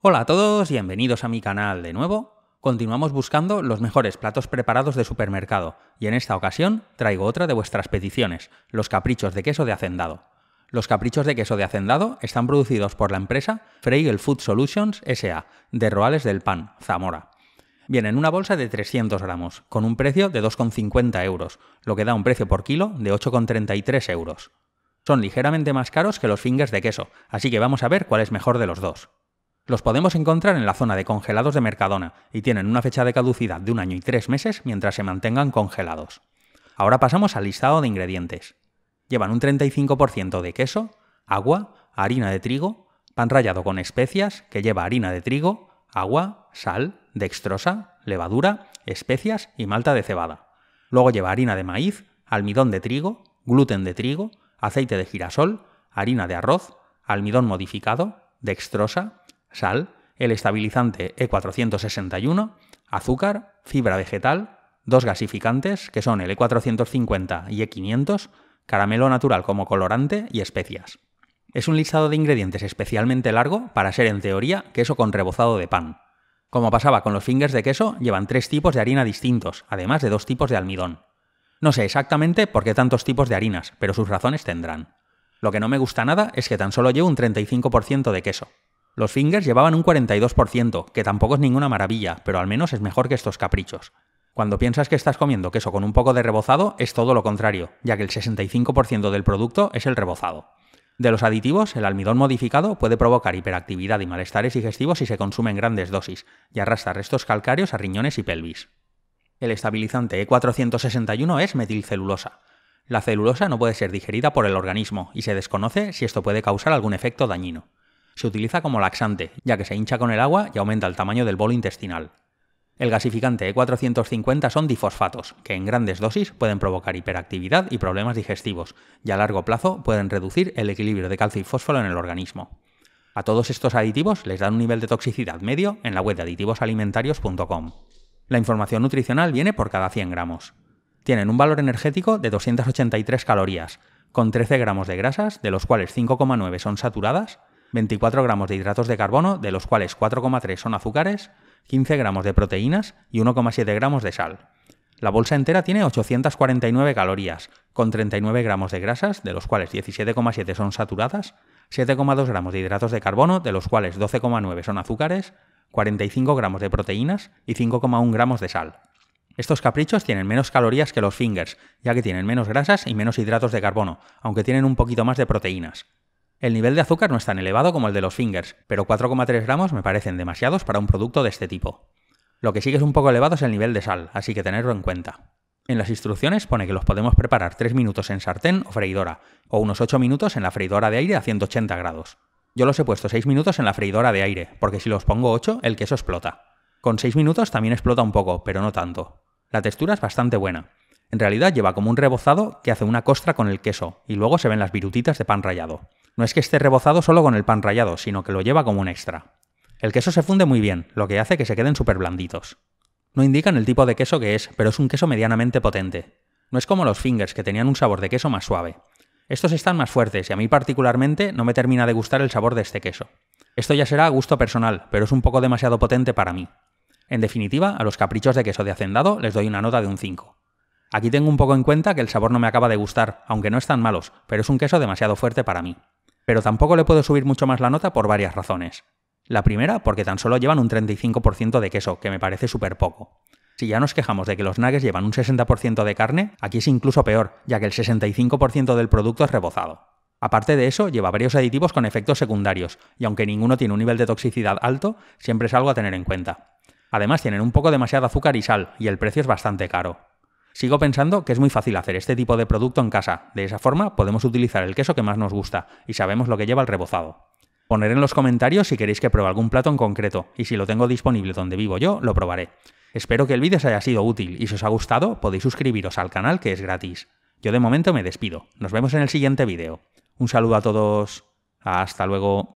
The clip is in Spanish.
Hola a todos, bienvenidos a mi canal de nuevo. Continuamos buscando los mejores platos preparados de supermercado y en esta ocasión traigo otra de vuestras peticiones, los caprichos de queso de hacendado. Los caprichos de queso de hacendado están producidos por la empresa Freigel Food Solutions SA, de Roales del Pan, Zamora. Vienen en una bolsa de 300 gramos, con un precio de 2,50 euros, lo que da un precio por kilo de 8,33 euros. Son ligeramente más caros que los fingers de queso, así que vamos a ver cuál es mejor de los dos. Los podemos encontrar en la zona de congelados de Mercadona y tienen una fecha de caducidad de un año y tres meses mientras se mantengan congelados. Ahora pasamos al listado de ingredientes. Llevan un 35% de queso, agua, harina de trigo, pan rallado con especias que lleva harina de trigo, agua, sal, dextrosa, levadura, especias y malta de cebada. Luego lleva harina de maíz, almidón de trigo, gluten de trigo, aceite de girasol, harina de arroz, almidón modificado, dextrosa, sal, el estabilizante E461, azúcar, fibra vegetal, dos gasificantes, que son el E450 y E500, caramelo natural como colorante y especias. Es un listado de ingredientes especialmente largo para ser en teoría queso con rebozado de pan. Como pasaba con los fingers de queso, llevan tres tipos de harina distintos, además de dos tipos de almidón. No sé exactamente por qué tantos tipos de harinas, pero sus razones tendrán. Lo que no me gusta nada es que tan solo llevo un 35% de queso, los Fingers llevaban un 42%, que tampoco es ninguna maravilla, pero al menos es mejor que estos caprichos. Cuando piensas que estás comiendo queso con un poco de rebozado, es todo lo contrario, ya que el 65% del producto es el rebozado. De los aditivos, el almidón modificado puede provocar hiperactividad y malestares digestivos si se consume en grandes dosis, y arrastra restos calcáreos a riñones y pelvis. El estabilizante E461 es metilcelulosa. La celulosa no puede ser digerida por el organismo y se desconoce si esto puede causar algún efecto dañino. Se utiliza como laxante, ya que se hincha con el agua y aumenta el tamaño del bolo intestinal. El gasificante E450 son difosfatos, que en grandes dosis pueden provocar hiperactividad y problemas digestivos, y a largo plazo pueden reducir el equilibrio de calcio y fósforo en el organismo. A todos estos aditivos les dan un nivel de toxicidad medio en la web de aditivosalimentarios.com. La información nutricional viene por cada 100 gramos. Tienen un valor energético de 283 calorías, con 13 gramos de grasas, de los cuales 5,9 son saturadas, 24 gramos de hidratos de carbono, de los cuales 4,3 son azúcares, 15 gramos de proteínas y 1,7 gramos de sal. La bolsa entera tiene 849 calorías, con 39 gramos de grasas, de los cuales 17,7 son saturadas, 7,2 gramos de hidratos de carbono, de los cuales 12,9 son azúcares, 45 gramos de proteínas y 5,1 gramos de sal. Estos caprichos tienen menos calorías que los fingers, ya que tienen menos grasas y menos hidratos de carbono, aunque tienen un poquito más de proteínas. El nivel de azúcar no es tan elevado como el de los fingers, pero 4,3 gramos me parecen demasiados para un producto de este tipo. Lo que sí que es un poco elevado es el nivel de sal, así que tenerlo en cuenta. En las instrucciones pone que los podemos preparar 3 minutos en sartén o freidora, o unos 8 minutos en la freidora de aire a 180 grados. Yo los he puesto 6 minutos en la freidora de aire, porque si los pongo 8, el queso explota. Con 6 minutos también explota un poco, pero no tanto. La textura es bastante buena. En realidad lleva como un rebozado que hace una costra con el queso, y luego se ven las virutitas de pan rallado. No es que esté rebozado solo con el pan rallado, sino que lo lleva como un extra. El queso se funde muy bien, lo que hace que se queden súper blanditos. No indican el tipo de queso que es, pero es un queso medianamente potente. No es como los fingers, que tenían un sabor de queso más suave. Estos están más fuertes y a mí particularmente no me termina de gustar el sabor de este queso. Esto ya será a gusto personal, pero es un poco demasiado potente para mí. En definitiva, a los caprichos de queso de hacendado les doy una nota de un 5. Aquí tengo un poco en cuenta que el sabor no me acaba de gustar, aunque no están malos, pero es un queso demasiado fuerte para mí pero tampoco le puedo subir mucho más la nota por varias razones. La primera, porque tan solo llevan un 35% de queso, que me parece súper poco. Si ya nos quejamos de que los nuggets llevan un 60% de carne, aquí es incluso peor, ya que el 65% del producto es rebozado. Aparte de eso, lleva varios aditivos con efectos secundarios, y aunque ninguno tiene un nivel de toxicidad alto, siempre es algo a tener en cuenta. Además, tienen un poco demasiado azúcar y sal, y el precio es bastante caro. Sigo pensando que es muy fácil hacer este tipo de producto en casa. De esa forma podemos utilizar el queso que más nos gusta y sabemos lo que lleva el rebozado. Poner en los comentarios si queréis que pruebe algún plato en concreto y si lo tengo disponible donde vivo yo, lo probaré. Espero que el vídeo os haya sido útil y si os ha gustado podéis suscribiros al canal que es gratis. Yo de momento me despido. Nos vemos en el siguiente vídeo. Un saludo a todos. Hasta luego.